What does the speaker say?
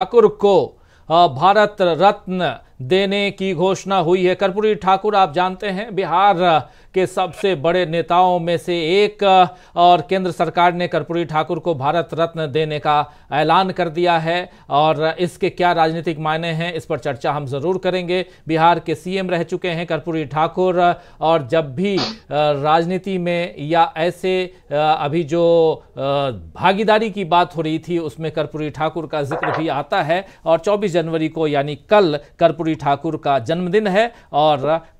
ठाकुर को भारत रत्न देने की घोषणा हुई है कर्पूरी ठाकुर आप जानते हैं बिहार के सबसे बड़े नेताओं में से एक और केंद्र सरकार ने कर्पूरी ठाकुर को भारत रत्न देने का ऐलान कर दिया है और इसके क्या राजनीतिक मायने हैं इस पर चर्चा हम ज़रूर करेंगे बिहार के सीएम रह चुके हैं कर्पूरी ठाकुर और जब भी राजनीति में या ऐसे अभी जो भागीदारी की बात हो रही थी उसमें कर्पूरी ठाकुर का जिक्र भी आता है और चौबीस जनवरी को यानी कल कर्पूरी कर्पूरी ठाकुर का जन्मदिन है और